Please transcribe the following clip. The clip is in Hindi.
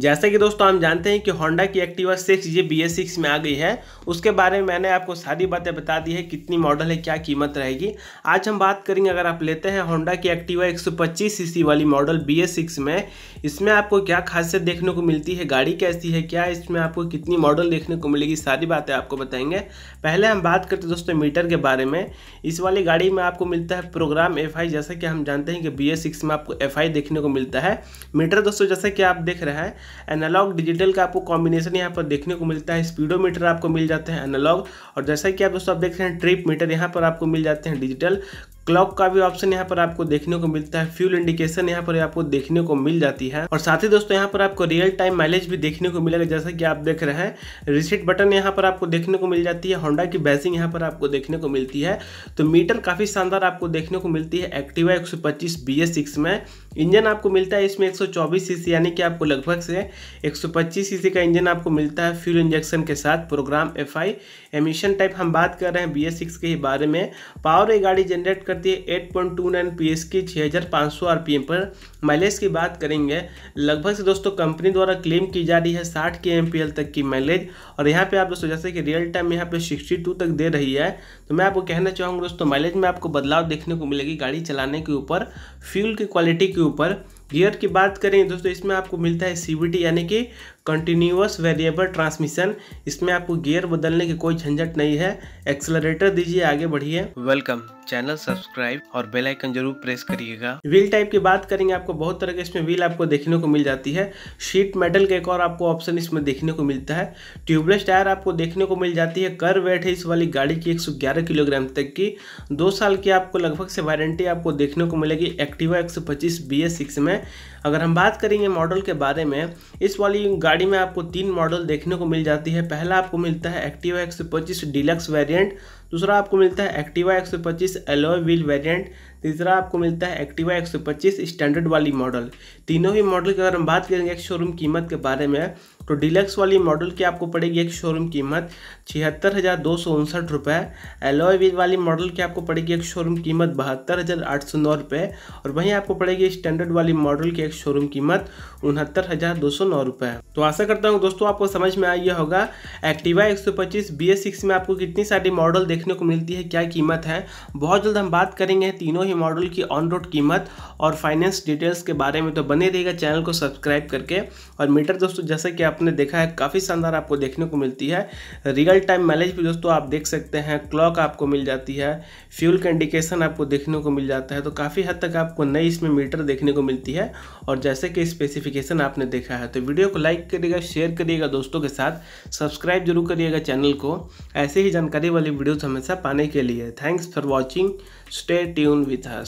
जैसा कि दोस्तों हम जानते हैं कि होंडा की एक्टिवा सिक्स ये बी एस सिक्स में आ गई है उसके बारे में मैंने आपको सारी बातें बता दी है कितनी मॉडल है क्या कीमत रहेगी आज हम बात करेंगे अगर आप लेते हैं होंडा की एक्टिवा 125 सीसी वाली मॉडल बी एस सिक्स में इसमें आपको क्या खासियत देखने को मिलती है गाड़ी कैसी है क्या इसमें आपको कितनी मॉडल देखने को मिलेगी सारी बातें आपको बताएंगे पहले हम बात करते दोस्तों मीटर के बारे में इस वाली गाड़ी में आपको मिलता है प्रोग्राम एफ आई जैसा कि हम जानते हैं कि बी सिक्स में आपको एफ आई देखने को मिलता है मीटर दोस्तों जैसा कि आप देख रहे हैं एनालॉग डिजिटल का आपको कॉम्बिनेशन यहाँ पर देखने को मिलता है स्पीडोमीटर आपको मिल जाते हैं एनालॉग और जैसा कि आप दोस्तों आप देख रहे हैं ट्रिप मीटर यहाँ पर आपको मिल जाते हैं डिजिटल क्लॉक का भी ऑप्शन यहाँ पर आपको देखने को मिलता है फ्यूल इंडिकेशन यहाँ पर आपको देखने को मिल जाती है और साथ ही दोस्तों यहाँ पर आपको रियल टाइम माइलेज भी देखने को मिलेगा जैसा कि आप देख रहे हैं रिसेट बटन यहाँ पर आपको देखने को मिल जाती है होंडा की बैसिंग यहाँ पर आपको देखने को मिलती है तो मीटर काफ़ी शानदार आपको देखने को मिलती है एक्टिवा एक सौ में इंजन आपको मिलता है इसमें एक सौ यानी कि आपको लगभग से एक सौ का इंजन आपको मिलता है फ्यूल इंजेक्शन के साथ प्रोग्राम एफ एमिशन टाइप हम बात कर रहे हैं बी के ही बारे में पावर ये गाड़ी जनरेट करती है 8.29 point two nine P S की छः पर माइलेज की बात करेंगे लगभग से दोस्तों कंपनी द्वारा क्लेम की जा रही है 60 के एम तक की माइलेज और यहाँ पे आप दोस्तों जैसे कि रियल टाइम यहाँ पे 62 तक दे रही है तो मैं आपको कहना चाहूँगा दोस्तों माइलेज में आपको बदलाव देखने को मिलेगी गाड़ी चलाने के ऊपर फ्यूल की क्वालिटी के ऊपर गियर की बात करें दोस्तों इसमें आपको मिलता है सी यानी कि कंटिन्यूस वेरिएबल ट्रांसमिशन इसमें आपको गियर बदलने की कोई झंझट नहीं है एक्सलरेटर दीजिए आगे बढ़िए वेलकम चैनल सब्सक्राइब और बेल आइकन जरूर प्रेस करिएगा व्हील टाइप की बात करेंगे आपको बहुत तरह के इसमें व्हील आपको देखने को मिल जाती है शीट मेटल का एक और आपको ऑप्शन इसमें देखने को मिलता है ट्यूबलेस टायर आपको देखने को मिल जाती है कर वेट है इस वाली गाड़ी की 111 किलोग्राम तक की दो साल की आपको लगभग से वारंटी आपको देखने को मिलेगी एक्टिवा एक सौ में अगर हम बात करेंगे मॉडल के बारे में इस वाली गाड़ी में आपको तीन मॉडल देखने को मिल जाती है पहला आपको मिलता है एक्टिवा एक सौ डिलक्स वेरियंट दूसरा आपको मिलता है एक्टिवा एक सौ पच्चीस एलोय व्हील वेरियंट तीसरा आपको मिलता है एक्टिवा 125 स्टैंडर्ड वाली मॉडल तीनों ही मॉडल की अगर हम बात करेंगे एक शोरूम कीमत के बारे में तो डिलक्स वाली मॉडल की आपको पड़ेगी एक शोरूम कीमत छिहत्तर हज़ार दो सौ उनसठ रुपये एलोए व्हील वाली मॉडल की आपको पड़ेगी एक शोरूम कीमत बहत्तर हज़ार आठ सौ नौ रुपये और वहीं आपको पड़ेगी स्टैंडर्ड वाली मॉडल की एक शोरूम कीमत उनहत्तर हज़ार दो सौ नौ रुपये तो आशा करता हूँ दोस्तों आपको समझ में आइए होगा एक्टिवा एक सौ पच्चीस बी एस सिक्स में आपको कितनी सारी मॉडल देखने को मिलती है क्या कीमत है बहुत जल्द हम बात करेंगे तीनों ही मॉडल की ऑन रोड कीमत और फाइनेंस डिटेल्स के बारे में तो बने रहेगा चैनल को सब्सक्राइब करके और मीटर दोस्तों जैसे कि आप आपने देखा है काफ़ी शानदार आपको देखने को मिलती है रियल टाइम मैलेज भी दोस्तों आप देख सकते हैं क्लॉक आपको मिल जाती है फ्यूल का इंडिकेशन आपको देखने को मिल जाता है तो काफ़ी हद तक आपको नई इसमें मीटर देखने को मिलती है और जैसे कि स्पेसिफिकेशन आपने देखा है तो वीडियो को लाइक करिएगा शेयर करिएगा दोस्तों के साथ सब्सक्राइब जरूर करिएगा चैनल को ऐसे ही जानकारी वाली वीडियोज़ हमेशा पाने के लिए thanks for watching stay tune with has